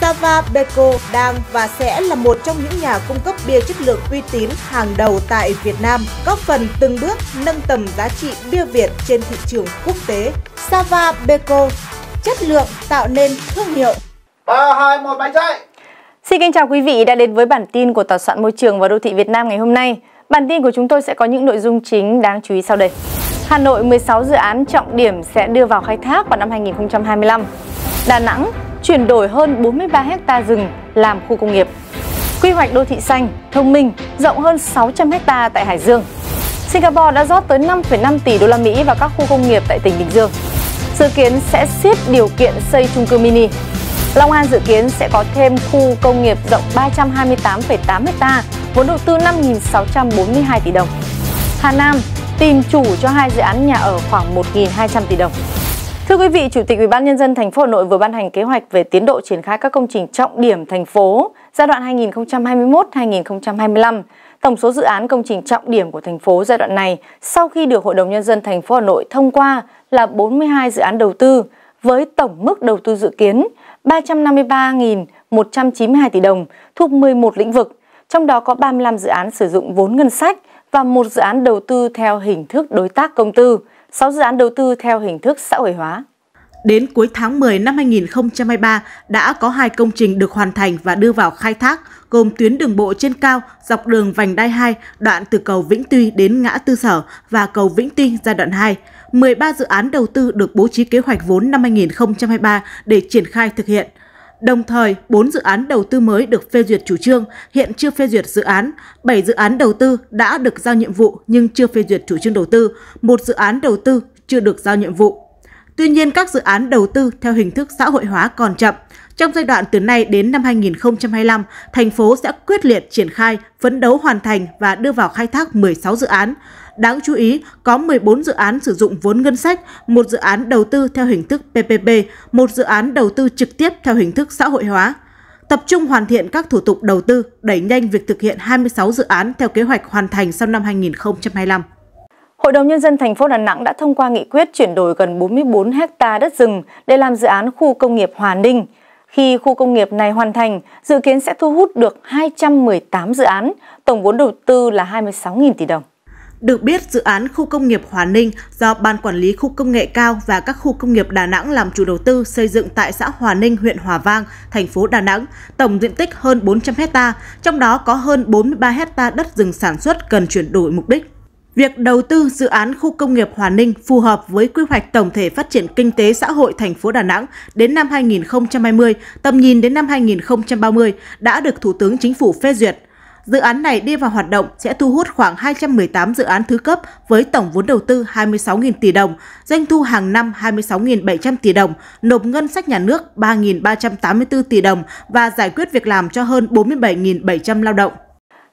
Sava Beko đang và sẽ là một trong những nhà cung cấp bia chất lượng uy tín hàng đầu tại Việt Nam, góp phần từng bước nâng tầm giá trị bia Việt trên thị trường quốc tế. Sava Beko, chất lượng tạo nên thương hiệu. 3, 2, 1, máy chạy! Xin kính chào quý vị đã đến với bản tin của Tòa soạn Môi trường và Đô thị Việt Nam ngày hôm nay. Bản tin của chúng tôi sẽ có những nội dung chính đáng chú ý sau đây. Hà Nội 16 dự án trọng điểm sẽ đưa vào khai thác vào năm 2025. Đà Nẵng chuyển đổi hơn 43 ha rừng làm khu công nghiệp. Quy hoạch đô thị xanh, thông minh, rộng hơn 600 ha tại Hải Dương. Singapore đã rót tới 5,5 tỷ đô la Mỹ vào các khu công nghiệp tại tỉnh Bình Dương. Dự kiến sẽ siết điều kiện xây chung cư mini. Long An dự kiến sẽ có thêm khu công nghiệp rộng 328,8 ha, vốn đầu tư 5.642 tỷ đồng. Hà Nam tìm chủ cho hai dự án nhà ở khoảng 1.200 tỷ đồng. Thưa quý vị, Chủ tịch Ủy ban nhân dân thành phố Hà Nội vừa ban hành kế hoạch về tiến độ triển khai các công trình trọng điểm thành phố giai đoạn 2021-2025. Tổng số dự án công trình trọng điểm của thành phố giai đoạn này sau khi được Hội đồng nhân dân thành phố Hà Nội thông qua là 42 dự án đầu tư với tổng mức đầu tư dự kiến 353.192 tỷ đồng thuộc 11 lĩnh vực, trong đó có 35 dự án sử dụng vốn ngân sách và một dự án đầu tư theo hình thức đối tác công tư. 6 dự án đầu tư theo hình thức xã hội hóa. Đến cuối tháng 10 năm 2023 đã có hai công trình được hoàn thành và đưa vào khai thác, gồm tuyến đường bộ trên cao dọc đường vành đai 2 đoạn từ cầu Vĩnh Tuy đến ngã Tư Sở và cầu Vĩnh Tuy giai đoạn 2. 13 dự án đầu tư được bố trí kế hoạch vốn năm 2023 để triển khai thực hiện. Đồng thời, 4 dự án đầu tư mới được phê duyệt chủ trương, hiện chưa phê duyệt dự án, 7 dự án đầu tư đã được giao nhiệm vụ nhưng chưa phê duyệt chủ trương đầu tư, một dự án đầu tư chưa được giao nhiệm vụ. Tuy nhiên, các dự án đầu tư theo hình thức xã hội hóa còn chậm, trong giai đoạn từ nay đến năm 2025, thành phố sẽ quyết liệt triển khai, phấn đấu hoàn thành và đưa vào khai thác 16 dự án. Đáng chú ý, có 14 dự án sử dụng vốn ngân sách, một dự án đầu tư theo hình thức PPP, một dự án đầu tư trực tiếp theo hình thức xã hội hóa. Tập trung hoàn thiện các thủ tục đầu tư, đẩy nhanh việc thực hiện 26 dự án theo kế hoạch hoàn thành sau năm 2025. Hội đồng Nhân dân thành phố Đà Nẵng đã thông qua nghị quyết chuyển đổi gần 44 ha đất rừng để làm dự án khu công nghiệp Hòa Ninh. Khi khu công nghiệp này hoàn thành, dự kiến sẽ thu hút được 218 dự án, tổng vốn đầu tư là 26.000 tỷ đồng. Được biết, dự án khu công nghiệp Hòa Ninh do Ban Quản lý Khu công nghệ cao và các khu công nghiệp Đà Nẵng làm chủ đầu tư xây dựng tại xã Hòa Ninh, huyện Hòa Vang, thành phố Đà Nẵng, tổng diện tích hơn 400 hecta, trong đó có hơn 43 hecta đất rừng sản xuất cần chuyển đổi mục đích việc đầu tư dự án khu công nghiệp Hòa Ninh phù hợp với quy hoạch tổng thể phát triển kinh tế xã hội thành phố Đà Nẵng đến năm 2020, tầm nhìn đến năm 2030 đã được Thủ tướng Chính phủ phê duyệt. Dự án này đi vào hoạt động sẽ thu hút khoảng 218 dự án thứ cấp với tổng vốn đầu tư 26.000 tỷ đồng, doanh thu hàng năm 26.700 tỷ đồng, nộp ngân sách nhà nước 3.384 tỷ đồng và giải quyết việc làm cho hơn 47.700 lao động.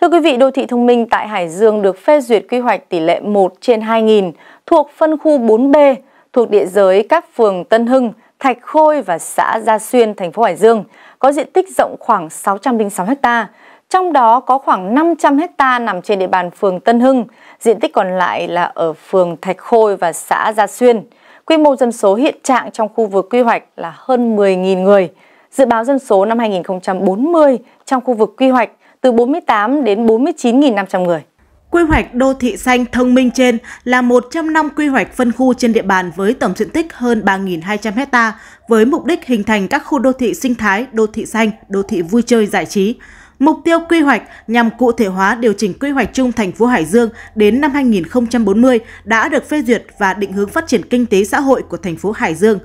Thưa quý vị, đô thị thông minh tại Hải Dương được phê duyệt quy hoạch tỷ lệ 1 trên 2.000 thuộc phân khu 4B thuộc địa giới các phường Tân Hưng, Thạch Khôi và xã Gia Xuyên, thành phố Hải Dương, có diện tích rộng khoảng 606 ha. Trong đó có khoảng 500 ha nằm trên địa bàn phường Tân Hưng, diện tích còn lại là ở phường Thạch Khôi và xã Gia Xuyên. Quy mô dân số hiện trạng trong khu vực quy hoạch là hơn 10.000 người. Dự báo dân số năm 2040 trong khu vực quy hoạch từ 48 đến 49.500 người. Quy hoạch đô thị xanh thông minh trên là một trong năm quy hoạch phân khu trên địa bàn với tổng diện tích hơn 3.200 hecta với mục đích hình thành các khu đô thị sinh thái, đô thị xanh, đô thị vui chơi giải trí. Mục tiêu quy hoạch nhằm cụ thể hóa điều chỉnh quy hoạch chung thành phố Hải Dương đến năm 2040 đã được phê duyệt và định hướng phát triển kinh tế xã hội của thành phố Hải Dương.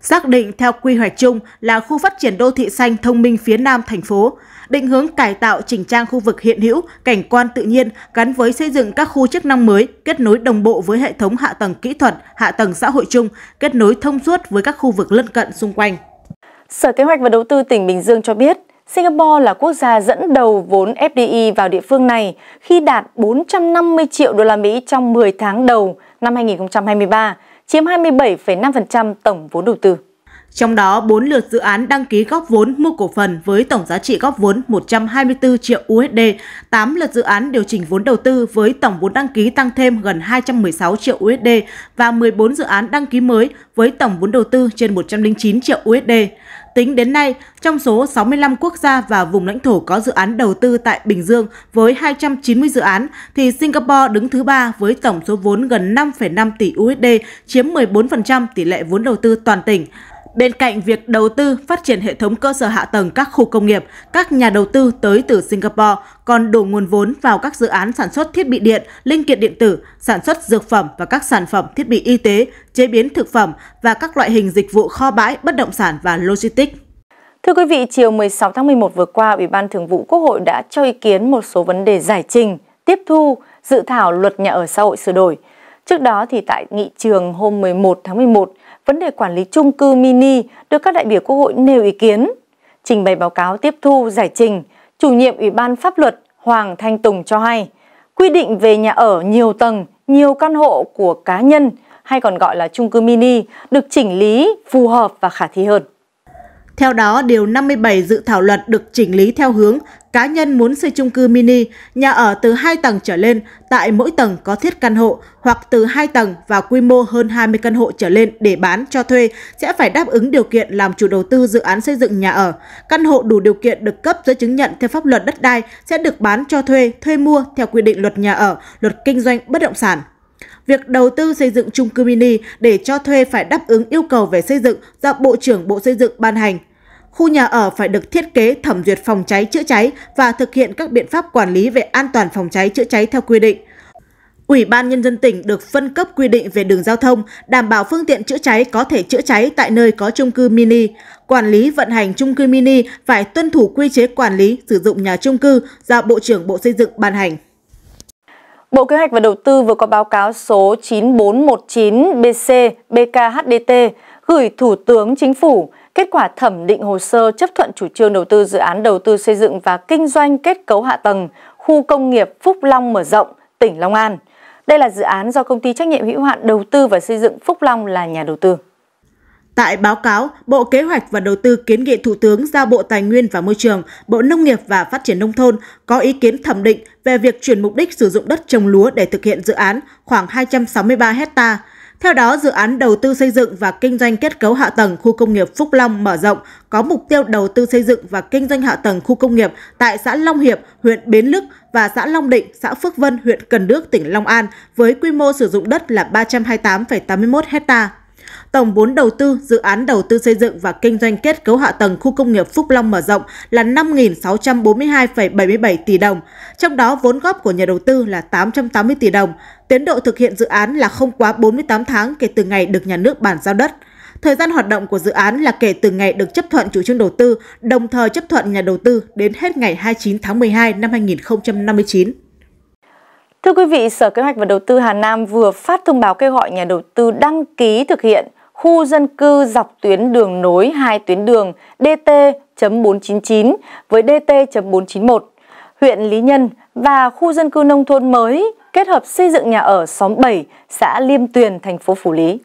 Xác định theo quy hoạch chung là khu phát triển đô thị xanh thông minh phía Nam thành phố định hướng cải tạo chỉnh trang khu vực hiện hữu, cảnh quan tự nhiên gắn với xây dựng các khu chức năng mới, kết nối đồng bộ với hệ thống hạ tầng kỹ thuật, hạ tầng xã hội chung, kết nối thông suốt với các khu vực lân cận xung quanh. Sở Kế hoạch và Đầu tư tỉnh Bình Dương cho biết, Singapore là quốc gia dẫn đầu vốn FDI vào địa phương này khi đạt 450 triệu đô la Mỹ trong 10 tháng đầu năm 2023, chiếm 27,5% tổng vốn đầu tư. Trong đó, 4 lượt dự án đăng ký góp vốn mua cổ phần với tổng giá trị góp vốn 124 triệu USD, 8 lượt dự án điều chỉnh vốn đầu tư với tổng vốn đăng ký tăng thêm gần 216 triệu USD và 14 dự án đăng ký mới với tổng vốn đầu tư trên 109 triệu USD. Tính đến nay, trong số 65 quốc gia và vùng lãnh thổ có dự án đầu tư tại Bình Dương với 290 dự án, thì Singapore đứng thứ ba với tổng số vốn gần 5,5 tỷ USD, chiếm 14% tỷ lệ vốn đầu tư toàn tỉnh. Bên cạnh việc đầu tư phát triển hệ thống cơ sở hạ tầng các khu công nghiệp, các nhà đầu tư tới từ Singapore còn đổ nguồn vốn vào các dự án sản xuất thiết bị điện, linh kiện điện tử, sản xuất dược phẩm và các sản phẩm thiết bị y tế, chế biến thực phẩm và các loại hình dịch vụ kho bãi, bất động sản và logistics. Thưa quý vị, chiều 16 tháng 11 vừa qua, Ủy ban Thường vụ Quốc hội đã cho ý kiến một số vấn đề giải trình, tiếp thu dự thảo luật nhà ở xã hội sửa đổi. Trước đó thì tại nghị trường hôm 11 tháng 11, vấn đề quản lý chung cư mini được các đại biểu Quốc hội nêu ý kiến. Trình bày báo cáo tiếp thu giải trình, chủ nhiệm Ủy ban Pháp luật Hoàng Thanh Tùng cho hay, quy định về nhà ở nhiều tầng, nhiều căn hộ của cá nhân hay còn gọi là chung cư mini được chỉnh lý phù hợp và khả thi hơn. Theo đó, điều 57 dự thảo luật được chỉnh lý theo hướng cá nhân muốn xây chung cư mini, nhà ở từ 2 tầng trở lên, tại mỗi tầng có thiết căn hộ hoặc từ 2 tầng và quy mô hơn 20 căn hộ trở lên để bán cho thuê sẽ phải đáp ứng điều kiện làm chủ đầu tư dự án xây dựng nhà ở. Căn hộ đủ điều kiện được cấp giấy chứng nhận theo pháp luật đất đai sẽ được bán cho thuê, thuê mua theo quy định luật nhà ở, luật kinh doanh bất động sản. Việc đầu tư xây dựng chung cư mini để cho thuê phải đáp ứng yêu cầu về xây dựng do Bộ trưởng Bộ Xây dựng ban hành khu nhà ở phải được thiết kế thẩm duyệt phòng cháy chữa cháy và thực hiện các biện pháp quản lý về an toàn phòng cháy chữa cháy theo quy định. Ủy ban Nhân dân tỉnh được phân cấp quy định về đường giao thông, đảm bảo phương tiện chữa cháy có thể chữa cháy tại nơi có chung cư mini. Quản lý vận hành chung cư mini phải tuân thủ quy chế quản lý sử dụng nhà chung cư do Bộ trưởng Bộ Xây dựng ban hành. Bộ Kế hoạch và Đầu tư vừa có báo cáo số 9419 BC BKHDT gửi Thủ tướng Chính phủ kết quả thẩm định hồ sơ chấp thuận chủ trương đầu tư dự án đầu tư xây dựng và kinh doanh kết cấu hạ tầng khu công nghiệp Phúc Long mở rộng, tỉnh Long An. Đây là dự án do công ty trách nhiệm hữu hạn đầu tư và xây dựng Phúc Long là nhà đầu tư. Tại báo cáo, Bộ Kế hoạch và Đầu tư kiến nghị Thủ tướng giao Bộ Tài nguyên và Môi trường, Bộ Nông nghiệp và Phát triển Nông thôn có ý kiến thẩm định về việc chuyển mục đích sử dụng đất trồng lúa để thực hiện dự án khoảng 263 hectare theo đó, dự án đầu tư xây dựng và kinh doanh kết cấu hạ tầng khu công nghiệp Phúc Long mở rộng có mục tiêu đầu tư xây dựng và kinh doanh hạ tầng khu công nghiệp tại xã Long Hiệp, huyện Bến Lức và xã Long Định, xã Phước Vân, huyện Cần Đước, tỉnh Long An với quy mô sử dụng đất là 328,81 hectare. Tổng vốn đầu tư dự án đầu tư xây dựng và kinh doanh kết cấu hạ tầng khu công nghiệp Phúc Long mở rộng là 5.642,77 tỷ đồng, trong đó vốn góp của nhà đầu tư là 880 tỷ đồng. Tiến độ thực hiện dự án là không quá 48 tháng kể từ ngày được nhà nước bàn giao đất. Thời gian hoạt động của dự án là kể từ ngày được chấp thuận chủ trương đầu tư, đồng thời chấp thuận nhà đầu tư đến hết ngày 29 tháng 12 năm 2059. Thưa quý vị, Sở Kế hoạch và Đầu tư Hà Nam vừa phát thông báo kêu gọi nhà đầu tư đăng ký thực hiện khu dân cư dọc tuyến đường nối hai tuyến đường DT.499 với DT.491, huyện Lý Nhân và khu dân cư nông thôn mới kết hợp xây dựng nhà ở xóm 7, xã Liêm Tuyền, thành phố Phủ Lý.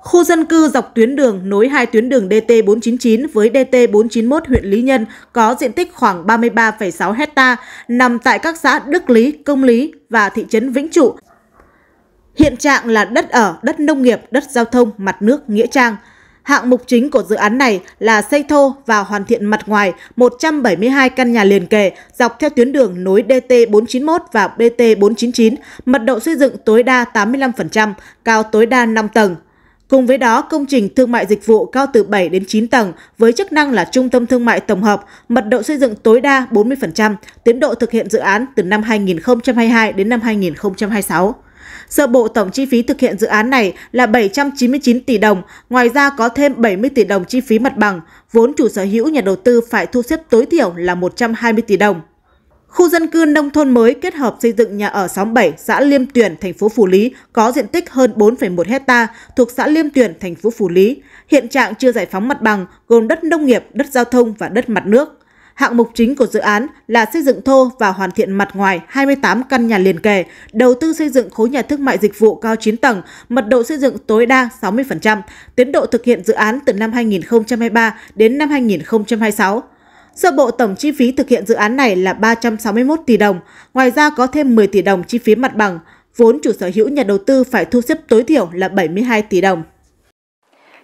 Khu dân cư dọc tuyến đường nối hai tuyến đường DT499 với DT491 huyện Lý Nhân có diện tích khoảng 33,6 hecta nằm tại các xã Đức Lý, Công Lý và thị trấn Vĩnh Trụ. Hiện trạng là đất ở, đất nông nghiệp, đất giao thông, mặt nước, nghĩa trang. Hạng mục chính của dự án này là xây thô và hoàn thiện mặt ngoài 172 căn nhà liền kề dọc theo tuyến đường nối DT491 và BT499, mật độ xây dựng tối đa 85%, cao tối đa 5 tầng, Cùng với đó, công trình thương mại dịch vụ cao từ 7 đến 9 tầng với chức năng là trung tâm thương mại tổng hợp, mật độ xây dựng tối đa 40%, tiến độ thực hiện dự án từ năm 2022 đến năm 2026. Sơ bộ tổng chi phí thực hiện dự án này là 799 tỷ đồng, ngoài ra có thêm 70 tỷ đồng chi phí mặt bằng, vốn chủ sở hữu nhà đầu tư phải thu xếp tối thiểu là 120 tỷ đồng. Khu dân cư nông thôn mới kết hợp xây dựng nhà ở xóm 7, xã Liêm Tuyển, thành phố Phủ Lý có diện tích hơn 4,1 hecta thuộc xã Liêm Tuyển, thành phố Phủ Lý. Hiện trạng chưa giải phóng mặt bằng gồm đất nông nghiệp, đất giao thông và đất mặt nước. Hạng mục chính của dự án là xây dựng thô và hoàn thiện mặt ngoài 28 căn nhà liền kề, đầu tư xây dựng khối nhà thương mại dịch vụ cao 9 tầng, mật độ xây dựng tối đa 60%, tiến độ thực hiện dự án từ năm 2023 đến năm 2026. Sơ bộ tổng chi phí thực hiện dự án này là 361 tỷ đồng, ngoài ra có thêm 10 tỷ đồng chi phí mặt bằng, vốn chủ sở hữu nhà đầu tư phải thu xếp tối thiểu là 72 tỷ đồng.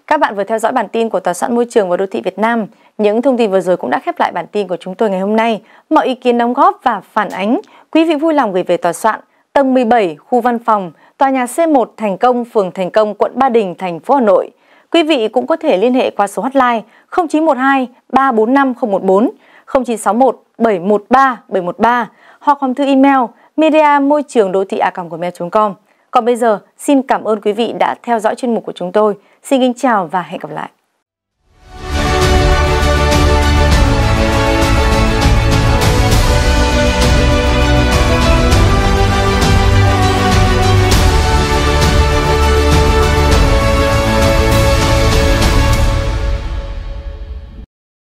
Các bạn vừa theo dõi bản tin của Tòa soạn Môi trường và Đô thị Việt Nam. Những thông tin vừa rồi cũng đã khép lại bản tin của chúng tôi ngày hôm nay. Mọi ý kiến đóng góp và phản ánh, quý vị vui lòng gửi về Tòa soạn tầng 17, khu văn phòng, tòa nhà C1 Thành Công, phường Thành Công, quận Ba Đình, thành phố Hà Nội. Quý vị cũng có thể liên hệ qua số hotline 0912 345 014, 0961 713 713 hoặc hòm thư email media môi trường đô thị a com Còn bây giờ, xin cảm ơn quý vị đã theo dõi chuyên mục của chúng tôi. Xin kính chào và hẹn gặp lại.